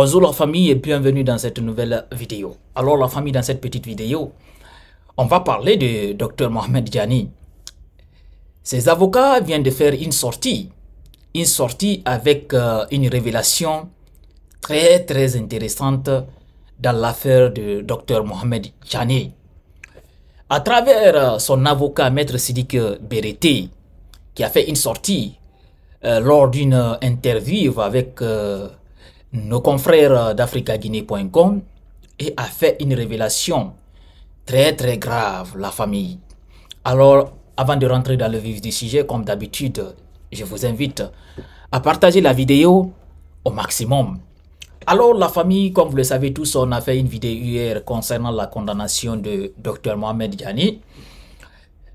Bonjour la famille et bienvenue dans cette nouvelle vidéo. Alors la famille, dans cette petite vidéo, on va parler de Dr Mohamed Jani Ses avocats viennent de faire une sortie, une sortie avec euh, une révélation très très intéressante dans l'affaire de Dr Mohamed Jani À travers euh, son avocat, Maître Sidik Bereté, qui a fait une sortie euh, lors d'une interview avec nos confrères euh, d'AfricaGuinée.com a fait une révélation très très grave, la famille. Alors, avant de rentrer dans le vif du sujet, comme d'habitude, je vous invite à partager la vidéo au maximum. Alors la famille, comme vous le savez tous, on a fait une vidéo hier concernant la condamnation de Dr Mohamed Yani.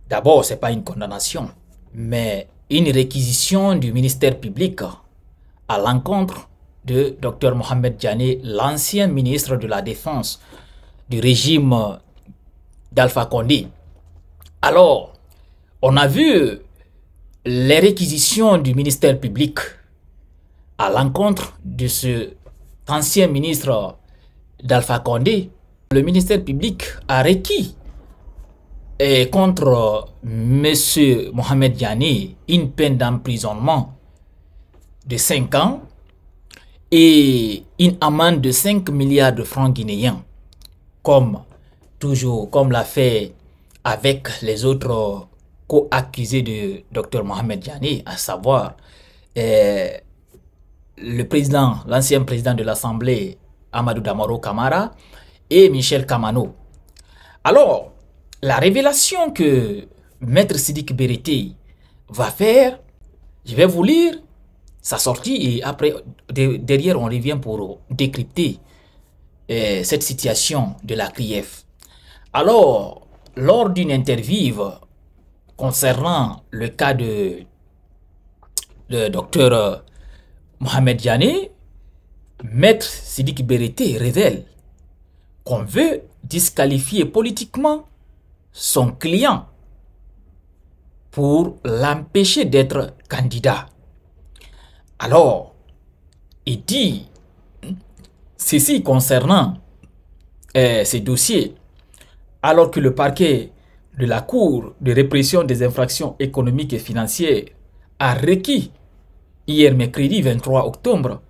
D'abord, ce n'est pas une condamnation, mais une réquisition du ministère public à l'encontre de Dr Mohamed Djani, l'ancien ministre de la Défense du régime euh, d'Alpha Condé. Alors, on a vu les réquisitions du ministère public à l'encontre de ce ancien ministre d'Alpha Condé. Le ministère public a requis et euh, contre euh, M. Mohamed Yani une peine d'emprisonnement de 5 ans et une amende de 5 milliards de francs guinéens, comme toujours, comme l'a fait avec les autres co-accusés de Dr Mohamed Djani, à savoir euh, le président, l'ancien président de l'Assemblée, Amadou Damaro Kamara, et Michel Kamano. Alors, la révélation que Maître Sidik Berité va faire, je vais vous lire sa sortie et après, derrière, on revient pour décrypter euh, cette situation de la CRIEF. Alors, lors d'une interview concernant le cas de le docteur euh, Mohamed Yane, Maître Sidik Bereté révèle qu'on veut disqualifier politiquement son client pour l'empêcher d'être candidat. Alors, il dit ceci concernant euh, ces dossiers, alors que le parquet de la Cour de répression des infractions économiques et financières a requis hier mercredi 23 octobre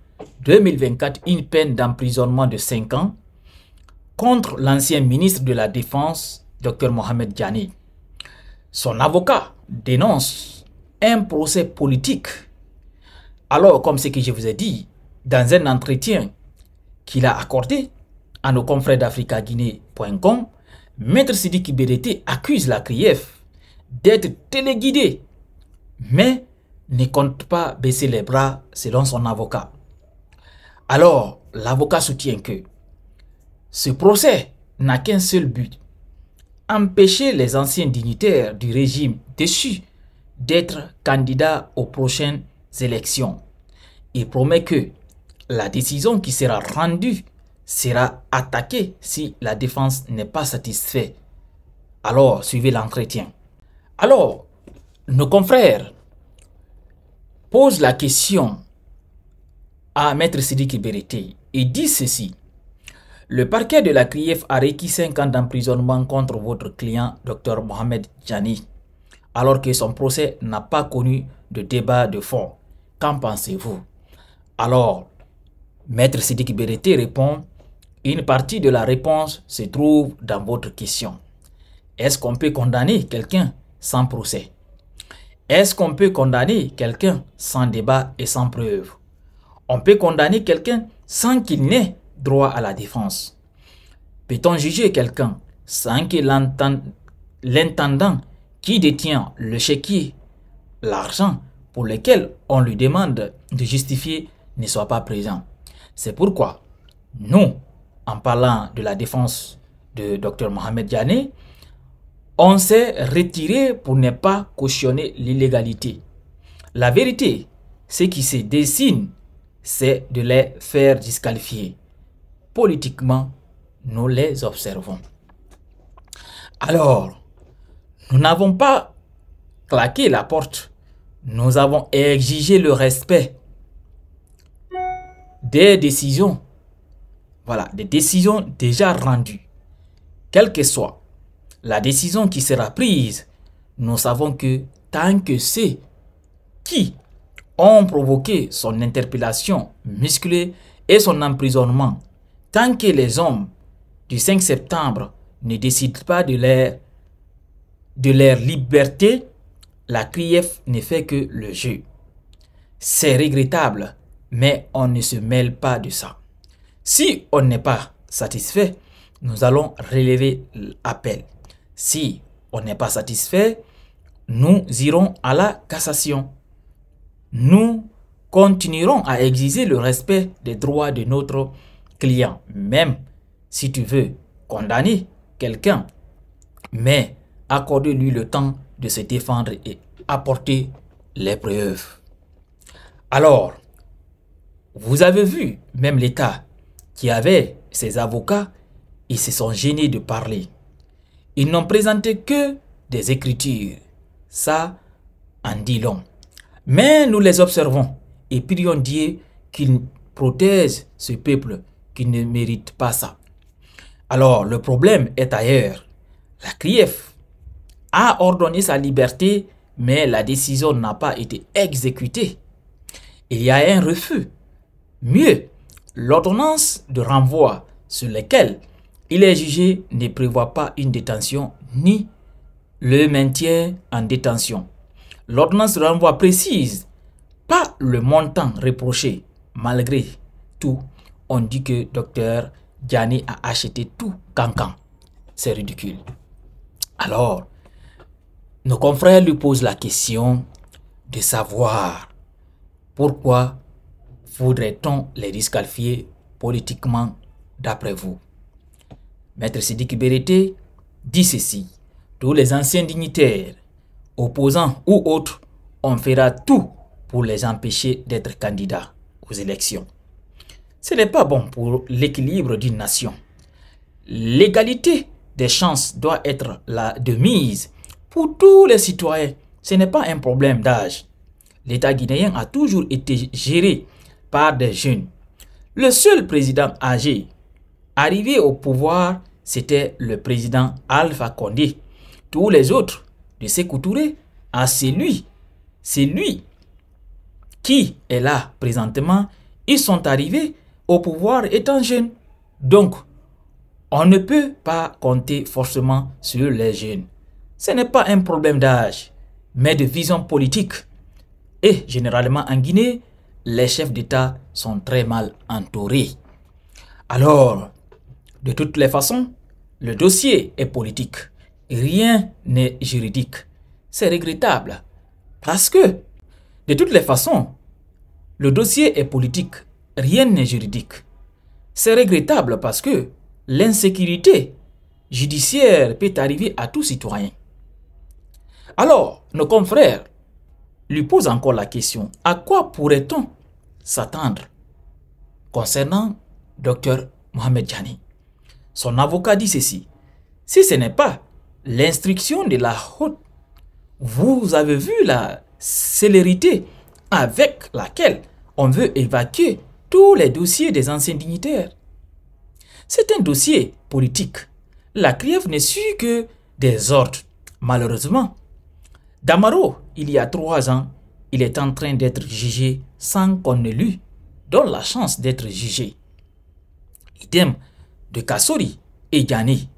2024 une peine d'emprisonnement de 5 ans contre l'ancien ministre de la Défense, Dr Mohamed Djani. Son avocat dénonce un procès politique alors, comme ce que je vous ai dit, dans un entretien qu'il a accordé à nos confrères d'AfricaGuinée.com, Maître Sidi Kiberete accuse la CRIEF d'être téléguidée, mais ne compte pas baisser les bras selon son avocat. Alors, l'avocat soutient que ce procès n'a qu'un seul but, empêcher les anciens dignitaires du régime déçu d'être candidats aux prochaines élections il promet que la décision qui sera rendue sera attaquée si la défense n'est pas satisfaite. Alors, suivez l'entretien. Alors, nos confrères posent la question à Maître Sidiki Kibérete et dit ceci. Le parquet de la CRIEF a requis 5 ans d'emprisonnement contre votre client, Dr Mohamed Djani, alors que son procès n'a pas connu de débat de fond. Qu'en pensez-vous alors, Maître Sidik Bérété répond Une partie de la réponse se trouve dans votre question. Est-ce qu'on peut condamner quelqu'un sans procès Est-ce qu'on peut condamner quelqu'un sans débat et sans preuve On peut condamner quelqu'un sans qu'il n'ait droit à la défense. Peut-on juger quelqu'un sans que l'intendant qui détient le chéquier, l'argent pour lequel on lui demande de justifier ne soit pas présent. C'est pourquoi nous, en parlant de la défense de Dr Mohamed Yane on s'est retiré pour ne pas cautionner l'illégalité. La vérité, ce qui se dessine, c'est de les faire disqualifier. Politiquement, nous les observons. Alors, nous n'avons pas claqué la porte. Nous avons exigé le respect des décisions. Voilà, des décisions déjà rendues. Quelle que soit la décision qui sera prise, nous savons que tant que ceux qui ont provoqué son interpellation musclée et son emprisonnement, tant que les hommes du 5 septembre ne décident pas de leur, de leur liberté, la CRIEF ne fait que le jeu. C'est regrettable mais on ne se mêle pas de ça. Si on n'est pas satisfait, nous allons relever l'appel. Si on n'est pas satisfait, nous irons à la cassation. Nous continuerons à exiger le respect des droits de notre client, même si tu veux condamner quelqu'un, mais accorde lui le temps de se défendre et apporter les preuves. Alors, vous avez vu même l'État qui avait ses avocats, ils se sont gênés de parler. Ils n'ont présenté que des écritures. Ça en dit long. Mais nous les observons et prions Dieu qu'il protège ce peuple qui ne mérite pas ça. Alors le problème est ailleurs. La Kiev a ordonné sa liberté, mais la décision n'a pas été exécutée. Il y a un refus Mieux, l'ordonnance de renvoi sur laquelle il est jugé ne prévoit pas une détention ni le maintien en détention. L'ordonnance de renvoi précise pas le montant reproché. Malgré tout, on dit que docteur Gianni a acheté tout cancan. C'est ridicule. Alors, nos confrères lui posent la question de savoir pourquoi Faudrait-on les disqualifier politiquement d'après vous Maître Sidi Bérété dit ceci. Tous les anciens dignitaires, opposants ou autres, on fera tout pour les empêcher d'être candidats aux élections. Ce n'est pas bon pour l'équilibre d'une nation. L'égalité des chances doit être la demise. pour tous les citoyens. Ce n'est pas un problème d'âge. L'État guinéen a toujours été géré par des jeunes. Le seul président âgé arrivé au pouvoir, c'était le président Alpha Condé. Tous les autres, de Sékou Touré à ah, lui, c'est lui qui est là présentement, ils sont arrivés au pouvoir étant jeunes. Donc, on ne peut pas compter forcément sur les jeunes. Ce n'est pas un problème d'âge, mais de vision politique. Et généralement en Guinée, les chefs d'État sont très mal entourés. Alors, de toutes les façons, le dossier est politique. Rien n'est juridique. C'est regrettable. Parce que, de toutes les façons, le dossier est politique. Rien n'est juridique. C'est regrettable parce que l'insécurité judiciaire peut arriver à tout citoyen. Alors, nos confrères lui pose encore la question, à quoi pourrait-on s'attendre concernant Dr Mohamed Jani Son avocat dit ceci, si ce n'est pas l'instruction de la haute, vous avez vu la célérité avec laquelle on veut évacuer tous les dossiers des anciens dignitaires. C'est un dossier politique. La CRIEF ne suit que des ordres, malheureusement. Damaro il y a trois ans, il est en train d'être jugé sans qu'on ne lui donne la chance d'être jugé. Idem de Kassori et Gani.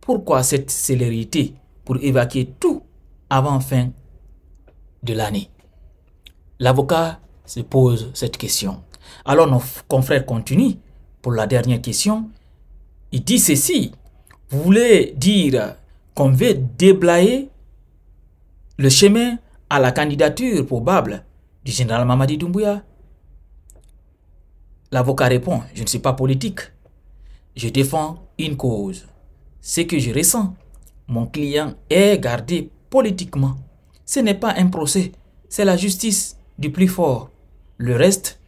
Pourquoi cette célérité pour évacuer tout avant fin de l'année L'avocat se pose cette question. Alors nos confrères continuent pour la dernière question. Il dit ceci. Vous voulez dire qu'on veut déblayer le chemin à la candidature probable du général Mamadi Doumbouya L'avocat répond, je ne suis pas politique. Je défends une cause. Ce que je ressens, mon client est gardé politiquement. Ce n'est pas un procès, c'est la justice du plus fort. Le reste,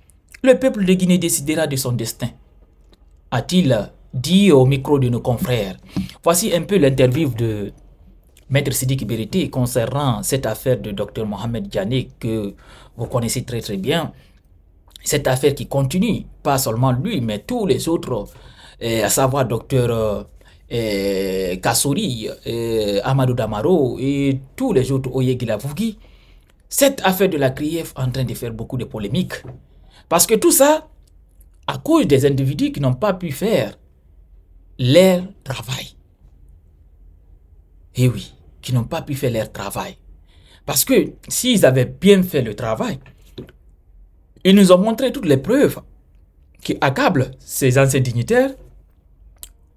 le peuple de Guinée décidera de son destin. A-t-il dit au micro de nos confrères. Voici un peu l'interview de Maître Sidi Kiberiti, concernant cette affaire de Docteur Mohamed Diané que vous connaissez très très bien, cette affaire qui continue, pas seulement lui, mais tous les autres, et eh, à savoir Docteur eh, eh, Kassouri, Amadou Damaro et tous les autres Oyegilavougi, cette affaire de la CRIEF en train de faire beaucoup de polémiques. Parce que tout ça, à cause des individus qui n'ont pas pu faire leur travail. Et oui qui n'ont pas pu faire leur travail. Parce que s'ils avaient bien fait le travail, ils nous ont montré toutes les preuves qui accablent ces anciens dignitaires.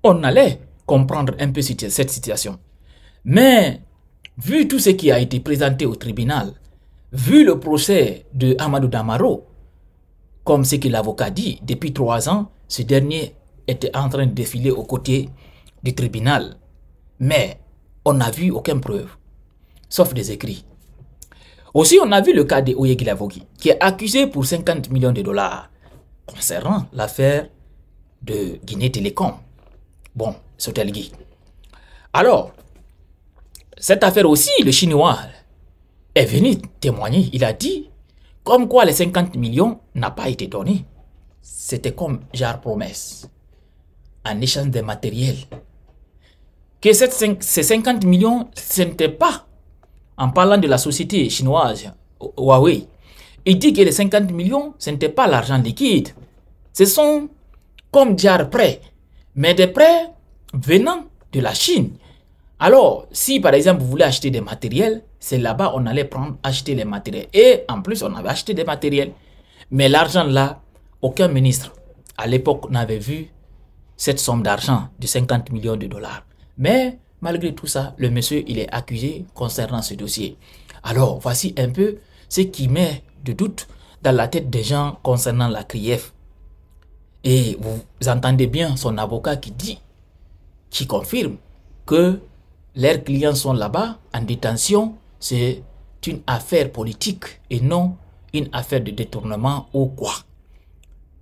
On allait comprendre un peu cette situation. Mais vu tout ce qui a été présenté au tribunal, vu le procès de Amadou Damaro, comme ce que l'avocat dit, depuis trois ans, ce dernier était en train de défiler aux côtés du tribunal. Mais on n'a vu aucune preuve, sauf des écrits. Aussi, on a vu le cas de Oyegilavogi, qui est accusé pour 50 millions de dollars concernant l'affaire de Guinée Télécom. Bon, guy Alors, cette affaire aussi, le Chinois est venu témoigner. Il a dit comme quoi les 50 millions n'ont pas été donnés. C'était comme genre promesse en échange des matériels que ces 50 millions, ce n'était pas en parlant de la société chinoise Huawei. Il dit que les 50 millions, ce n'était pas l'argent liquide. Ce sont comme des prêts, mais des prêts venant de la Chine. Alors, si par exemple vous voulez acheter des matériels, c'est là-bas on allait prendre acheter les matériels. Et en plus, on avait acheté des matériels. Mais l'argent là, aucun ministre à l'époque n'avait vu cette somme d'argent de 50 millions de dollars. Mais malgré tout ça, le monsieur, il est accusé concernant ce dossier. Alors, voici un peu ce qui met de doute dans la tête des gens concernant la CRIEF. Et vous entendez bien son avocat qui dit, qui confirme que leurs clients sont là-bas en détention, c'est une affaire politique et non une affaire de détournement ou quoi.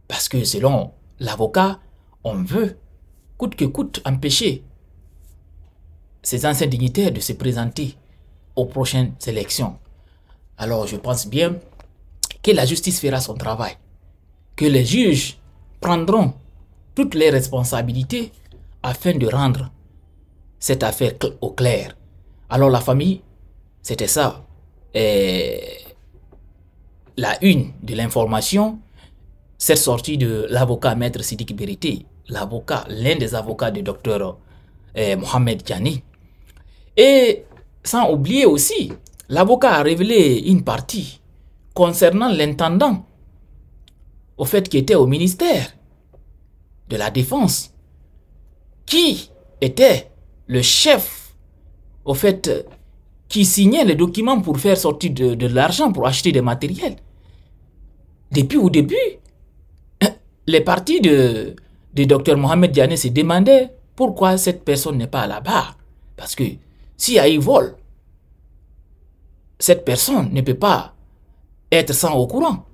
Parce que selon l'avocat, on veut coûte que coûte empêcher ses anciens dignitaires de se présenter aux prochaines élections. Alors je pense bien que la justice fera son travail, que les juges prendront toutes les responsabilités afin de rendre cette affaire au clair. Alors la famille, c'était ça. Et la une de l'information, cette sortie de l'avocat maître Sidik Berité, l'avocat, l'un des avocats du docteur eh, Mohamed Djani, et sans oublier aussi, l'avocat a révélé une partie concernant l'intendant, au fait qu'il était au ministère de la Défense, qui était le chef, au fait, qui signait les documents pour faire sortir de, l'argent, pour acheter des matériels. Depuis au début, les parties de, de Dr Mohamed Diané se demandaient pourquoi cette personne n'est pas à la Parce que s'il y a eu vol, cette personne ne peut pas être sans au courant.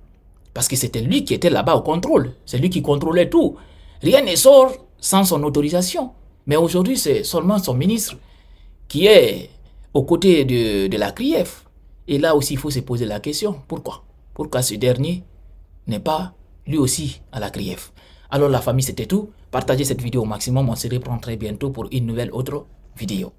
Parce que c'était lui qui était là-bas au contrôle. C'est lui qui contrôlait tout. Rien ne sort sans son autorisation. Mais aujourd'hui, c'est seulement son ministre qui est aux côtés de, la CRIEF. Et là aussi, il faut se poser la question. Pourquoi Pourquoi ce dernier n'est pas lui aussi à la CRIEF Alors la famille, c'était tout. Partagez cette vidéo au maximum. On se reprend très bientôt pour une nouvelle autre vidéo.